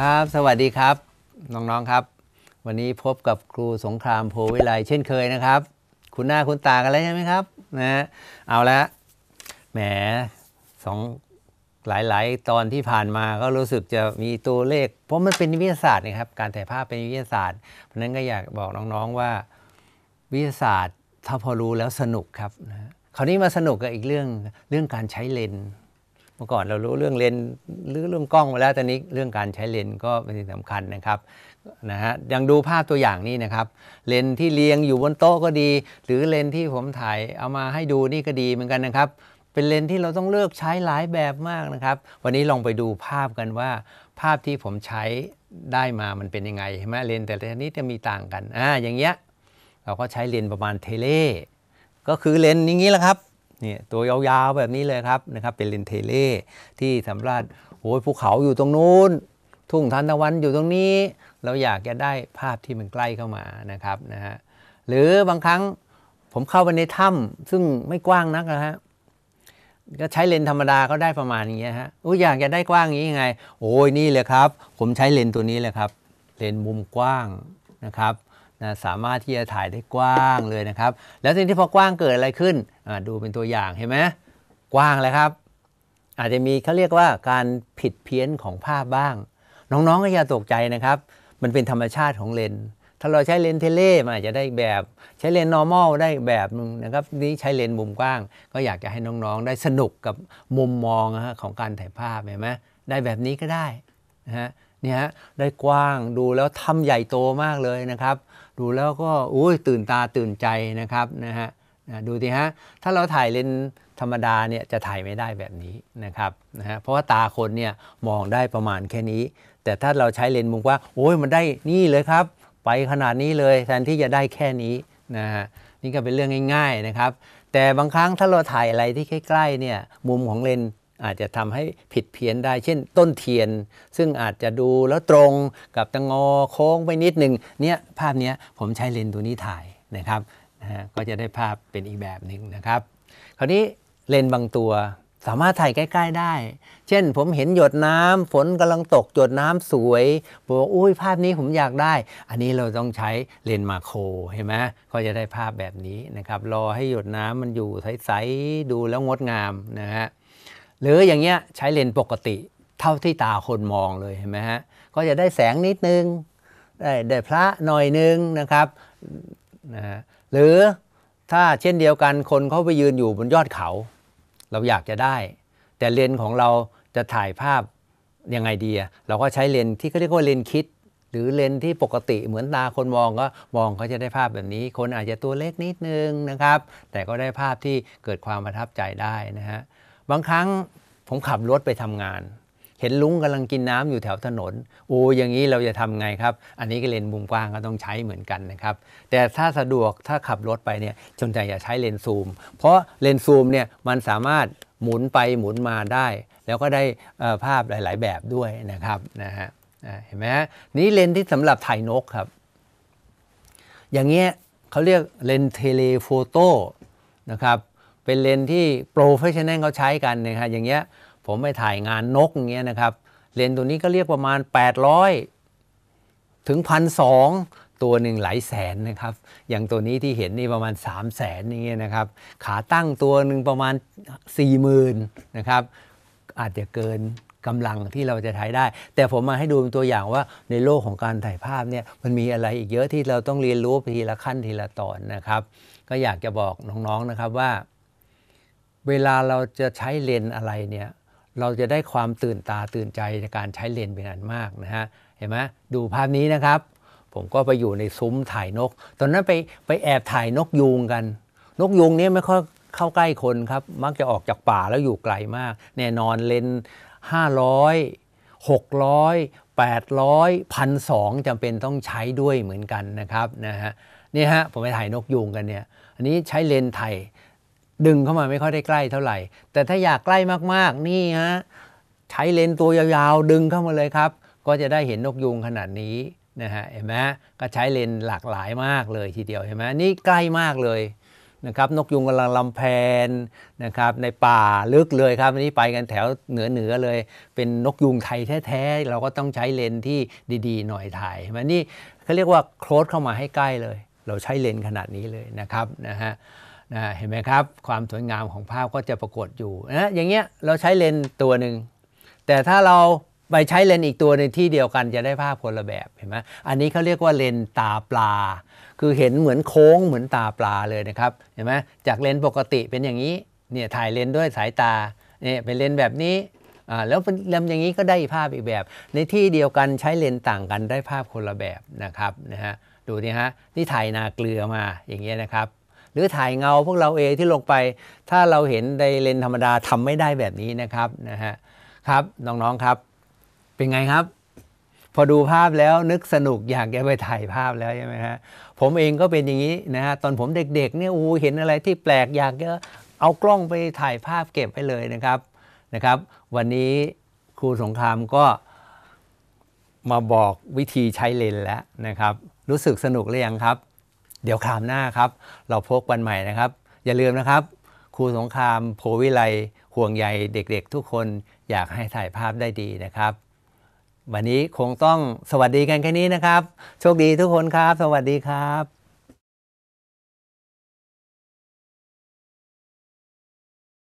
ครับ สวัสดีครับ น้องๆ ครับ วันนี้พบกับครูสงครามโพวิไลเช่นเคยนะครับ คุณหน้าคุณตากันแล้วใช่ไหมครับ นะ เอาละแหมสองหลายๆตอนที่ผ่านมาก็รู้สึกจะมีตัวเลข เพราะมันเป็นวิทยาศาสตร์นะครับ การถ่ายภาพเป็นวิทยาศาสตร์ เพราะนั้นก็อยากบอกน้องๆว่า วิทยาศาสตร์ถ้าพอรู้แล้วสนุกครับนะคราวนี้มาสนุกกับอีกเรื่องเรื่องการใช้เลนมื่อก่อนเรารู้เรื่องเลนหรือเรื่องกล้องมาแล้ว ตอนนี้เรื่องการใช้เลนก็เป็นสิ่งสำคัญนะครับนะฮะยังดูภาพตัวอย่างนี้นะครับ เลนที่เรียงอยู่บนโต๊ะก็ดี หรือเลนที่ผมถ่ายเอามาให้ดูนี่ก็ดีเหมือนกันนะครับ เป็นเลนที่เราต้องเลือกใช้หลายแบบมากนะครับ วันนี้ลองไปดูภาพกันว่า ภาพที่ผมใช้ได้มามันเป็นยังไงใช่ไหมเลนแต่ละชนิดจะมีต่างกันอ่าอย่างเงี้ยเราก็ใช้เลนประมาณเทเลก็คือเลนอย่างนี้แหละครับนี่ตัวยาวๆแบบนี้เลยครับนะครับ เป็นเลนเทเล่ที่สำหรับโอ้ยภูเขาอยู่ตรงนู้น ทุ่งทานตะวันอยู่ตรงนี้ เราอยากจะได้ภาพที่มันใกล้เข้ามานะครับนะฮะหรือบางครั้งผมเข้าไปในถ้ำซึ่งไม่กว้างนักนะฮะก็ใช้เลนธรรมดาก็ได้ประมาณนี้ฮะอุ้ยอยากจะได้กว้างอย่างนี้ยังไงโอ้ยนี่เลยครับ ผมใช้เลนตัวนี้เลยครับ เลนมุมกว้างนะครับนะสามารถที่จะถ่ายได้กว้างเลยนะครับ แล้วิ่งที่พอกว้างเกิดอะไรขึ้น ดูเป็นตัวอย่างเห็นไหมกว้างเลยครับ อาจจะมีเขาเรียกว่าการผิดเพี้ยนของภาพบ้าง น้องๆก็อย่าตกใจนะครับ มันเป็นธรรมชาติของเลนถ้าเราใช้เลนเทเล่มาจะได้แบบใช้เลนนอร์มอลได้แบบนึงนะครับนี้ใช้เลนมุมกว้าง ก็อยากจะให้น้องๆ ได้สนุกกับมุมมองของการถ่ายภาพเห็นไหมได้แบบนี้ก็ได้นะฮะเนี่ยได้กว้างดูแล้วทำใหญ่โตมากเลยนะครับ ดูแล้วก็อุ้ยตื่นตาตื่นใจนะครับนะฮะดูสิฮะถ้าเราถ่ายเลนธรรมดาเนี่ยจะถ่ายไม่ได้แบบนี้นะครับนะฮะเพราะว่าตาคนเนี่ยมองได้ประมาณแค่นี้ แต่ถ้าเราใช้เลนมุมว่าโอ้ยมันได้นี่เลยครับไปขนาดนี้เลยแทนที่จะได้แค่นี้นะฮะนี่ก็เป็นเรื่องง่ายๆนะครับแต่บางครั้งถ้าเราถ่ายอะไรที่ใกล้ๆเนี่ยมุมของเลนอาจจะทำให้ผิดเพี้ยนได้เช่น ต้นเทียนซึ่งอาจจะดูแล้วตรงกับตะงอโค้งไปนิดหนึ่งเนี่ยภาพนี้ผมใช้เลนส์ตัวนี้ถ่ายนะครับก็จะได้ภาพเป็นอีกแบบหนึ่งนะครับ คราวนี้เลนส์บางตัวสามารถถ่ายใกล้ๆได้ เช่นผมเห็นหยดน้ำ ฝนกำลังตกหยดน้ำสวยบอกอุ้ย ภาพนี้ผมอยากได้ อันนี้เราต้องใช้เลนส์มาโครเห็นไหมก็จะได้ภาพแบบนี้นะครับ รอให้หยดน้ำมันอยู่ใสๆดูแล้วงดงามนะฮะหรืออย่างเงี้ยใช้เลนส์ปกติเท่าที่ตาคนมองเลยเห็นไหมฮะก็จะได้แสงนิดนึงได้ได้พระหน่อยนึงนะครับนะฮะหรือถ้าเช่นเดียวกันคนเขาไปยืนอยู่บนยอดเขา เราอยากจะได้ แต่เลนส์ของเราจะถ่ายภาพยังไงดี เราก็ใช้เลนส์ที่เขาเรียกว่าเลนส์คิด หรือเลนส์ที่ปกติเหมือนตาคนมองก็มองเขาจะได้ภาพแบบนี้ คนอาจจะตัวเล็กนิดนึงนะครับ แต่ก็ได้ภาพที่เกิดความประทับใจได้นะฮะบางครั้งผมขับรถไปทำงาน เห็นลุงกำลังกินน้ำอยู่แถวถนนโอ้อย่างนี้เราจะทำไงครับ อันนี้ก็เลนมุมกว้างก็ต้องใช้เหมือนกันนะครับ แต่ถ้าสะดวกถ้าขับรถไปเนี่ย จนใจอย่าใช้เลนซูม เพราะเลนซูมเนี่ยมันสามารถหมุนไปหมุนมาได้ แล้วก็ได้ภาพหลาย ๆ แบบด้วยนะครับนะฮะเห็นไหมฮะนี่เลนที่สำหรับถ่ายนกครับ อย่างเงี้ยเขาเรียกเลนเทเลโฟโต้นะครับเป็นเลนที่โปรเฟชชั่นแนลเขาใช้กันนะครับอย่างเงี้ยผมไปถ่ายงานนกอย่างเงี้ยนะครับเลนตัวนี้ก็เรียกประมาณ 800 ถึงพันสองตัวหนึ่งหลายแสนนะครับอย่างตัวนี้ที่เห็นนี่ประมาณ 3 0 0แสนอย่างเงี้ยนะครับขาตั้งตัวหนึ่งประมาณ 40,000นะครับอาจจะเกินกำลังที่เราจะใช้ได้ แต่ผมมาให้ดูเป็นตัวอย่างว่าในโลกของการถ่ายภาพเนี่ยมันมีอะไรอีกเยอะที่เราต้องเรียนรู้ทีละขั้นทีละตอนนะครับ ก็อยากจะบอกน้องๆนะครับว่าเวลาเราจะใช้เลนอะไรเนี่ยเราจะได้ความตื่นตาตื่นใจในการใช้เลนเป็นอันมากนะฮะเห็นไหมดูภาพนี้นะครับ ผมก็ไปอยู่ในซุ้มถ่ายนก ตอนนั้นไปไปแอบถ่ายนกยูงกัน นกยูงนี้ไม่ค่อยเข้าใกล้คนครับมักจะออกจากป่าแล้วอยู่ไกลมาก แน่นอนเลน 500 600 800 1,200จำเป็นต้องใช้ด้วยเหมือนกันนะครับนะฮะนี่ฮะผมไปถ่ายนกยูงกันเนี่ยอันนี้ใช้เลนถ่ายดึงเข้ามาไม่ค่อยได้ใกล้เท่าไหร่ แต่ถ้าอยากใกล้มากๆนี่ฮะใช้เลนส์ตัวยาวๆ ดึงเข้ามาเลยครับ ก็จะได้เห็นนกยุงขนาดนี้นะฮะเห็นไหมก็ใช้เลนส์หลากหลายมากเลยทีเดียวเห็นไหมนี่ใกล้มากเลยนะครับนกยุงกำลังลำแพนนะครับในป่าลึกเลยครับนี้ไปกันแถวเหนือเหนือเลย เป็นนกยุงไทยแท้ๆเราก็ต้องใช้เลนที่ดี ๆ หน่อยถ่ายมันนี่เขาเรียกว่าโคลสเข้ามาให้ใกล้เลย เราใช้เลนขนาดนี้เลยนะครับนะฮะนะเห็นไหมครับความสวยงามของภาพก็จะปรากฏอยู่นะอย่างเงี้ยเราใช้เลนตัวหนึ่งแต่ถ้าเราไปใช้เลนอีกตัวในที่เดียวกันจะได้ภาพคนละแบบเห็นไหมอันนี้เขาเรียกว่าเลนตาปลา คือเห็นเหมือนโค้งเหมือนตาปลาเลยนะครับ เห็นไหมจากเลนปกติเป็นอย่างนี้เนี่ยถ่ายเลนด้วยสายตาเนี่ยเป็นเลนแบบนี้อ่าแล้วเป็นเลนอย่างนี้ก็ได้ภาพอีกแบบ ในที่เดียวกันใช้เลนต่างกันได้ภาพคนละแบบนะครับนะฮะดูนี่ฮะนี่ถ่ายนาเกลือมาอย่างเงี้ยนะครับหรือถ่ายเงาพวกเราเองที่ลงไป ถ้าเราเห็นในเลนธรรมดาทำไม่ได้แบบนี้นะครับนะฮะครับน้องๆครับ เป็นไงครับ พอดูภาพแล้วนึกสนุกอยากจะไปถ่ายภาพแล้วใช่ไหมฮะผมเองก็เป็นอย่างนี้นะฮะตอนผมเด็กๆเนี่ยอูเห็นอะไรที่แปลกอยากจะเอากล้องไปถ่ายภาพเก็บไปเลยนะครับนะครับ วันนี้ครูสงครามก็มาบอกวิธีใช้เลนแล้วนะครับ รู้สึกสนุกหรือยังครับเดี๋ยวครามหน้าครับ เราพบกันใหม่นะครับ อย่าลืมนะครับครูสงครามโพวิไลห่วงใยเด็กๆ ทุกคนอยากให้ถ่ายภาพได้ดีนะครับ วันนี้ คงต้องสวัสดีกันแค่นี้นะครับ โชคดีทุกคนครับ สวัสดีครับ